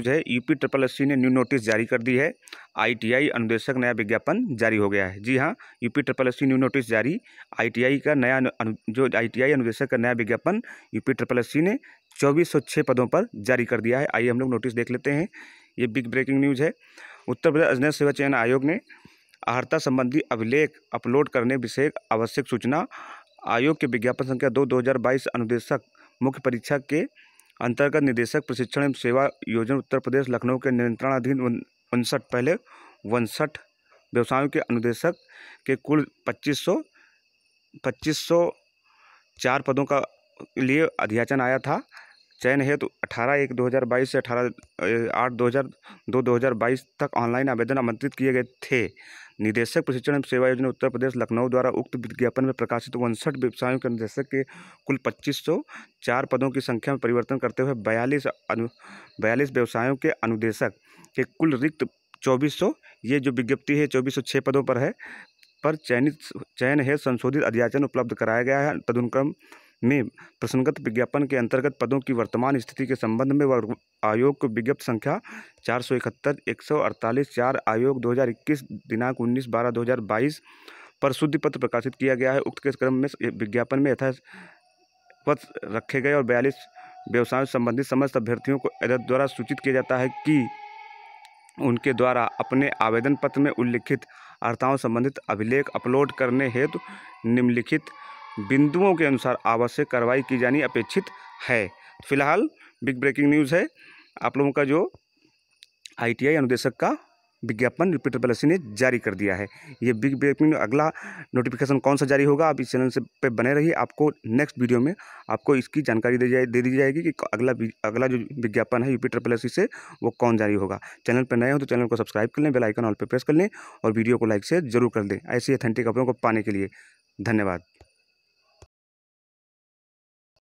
जो है UP triple S ने न्यू नोटिस जारी कर दी है आईटीआई अनुदेशक नया विज्ञापन जारी हो गया है जी हाँ UP triple S new notice जारी आईटीआई का नया जो आईटीआई अनुदेशक का नया विज्ञापन यूपी ट्रिपल एस ने चौबीस पदों पर जारी कर दिया है आइए हम लोग नोटिस देख लेते हैं ये बिग ब्रेकिंग न्यूज़ है उत्तर प्रदेश अजनत सेवा चयन आयोग ने आहर्ता संबंधी अभिलेख अपलोड करने विषय आवश्यक सूचना आयोग के विज्ञापन संख्या दो दो अनुदेशक मुख्य परीक्षा के अंतर्गत निदेशक प्रशिक्षण एवं सेवा योजना उत्तर प्रदेश लखनऊ के नियंत्रणाधीन उनसठ पहले उनसठ व्यवसायों के अनुदेशक के कुल पच्चीस सौ पच्चीस सौ चार पदों का लिए अध्याचन आया था चयन हेतु तो अठारह एक 2022 से अठारह आठ दो हज़ार दो दो हज़ार बाईस तक ऑनलाइन आवेदन आमंत्रित किए गए थे निदेशक प्रशिक्षण सेवा योजना उत्तर प्रदेश लखनऊ द्वारा उक्त विज्ञापन में प्रकाशित उनसठ व्यवसायों के निदेशक के कुल पच्चीस सौ चार पदों की संख्या में परिवर्तन करते हुए बयालीस अनु बयालीस व्यवसायों के अनुदेशक के कुल रिक्त चौबीस ये जो विज्ञप्ति है चौबीस पदों पर है पर चयनित चयन है संशोधित अध्याचन उपलब्ध कराया गया है तदनुक्रम में प्रसंगत विज्ञापन के अंतर्गत पदों की वर्तमान स्थिति के संबंध में आयोग को विज्ञप्त संख्या चार सौ इकहत्तर एक सौ अड़तालीस चार आयोग दो हज़ार इक्कीस दिनांक उन्नीस बारह दो हज़ार बाईस पर शुद्धि पत्र प्रकाशित किया गया है उक्त के क्रम में विज्ञापन में यथावत रखे गए और बयालीस व्यवसायों से संबंधित समस्त अभ्यर्थियों को एदत द्वारा सूचित किया जाता है कि उनके द्वारा अपने आवेदन पत्र में उल्लिखित अर्थाओं संबंधित अभिलेख अपलोड करने हेतु निम्नलिखित बिंदुओं के अनुसार आवश्यक कार्रवाई की जानी अपेक्षित है तो फिलहाल बिग ब्रेकिंग न्यूज़ है आप लोगों का जो आईटीआई अनुदेशक का विज्ञापन रिपीटर पॉलिसी ने जारी कर दिया है ये बिग ब्रेकिंग अगला नोटिफिकेशन कौन सा जारी होगा आप इस चैनल से पे बने रहिए आपको नेक्स्ट वीडियो में आपको इसकी जानकारी दे जाए दे दी जाएगी कि अगला अगला जो विज्ञापन है रिपीटर पॉलिसी से वो कौन जारी होगा चैनल पर नए हो तो चैनल को सब्सक्राइब कर लें बेलाइकन ऑल पर प्रेस कर लें और वीडियो को लाइक से जरूर कर दें ऐसी अथेंटिक खबरों को पाने के लिए धन्यवाद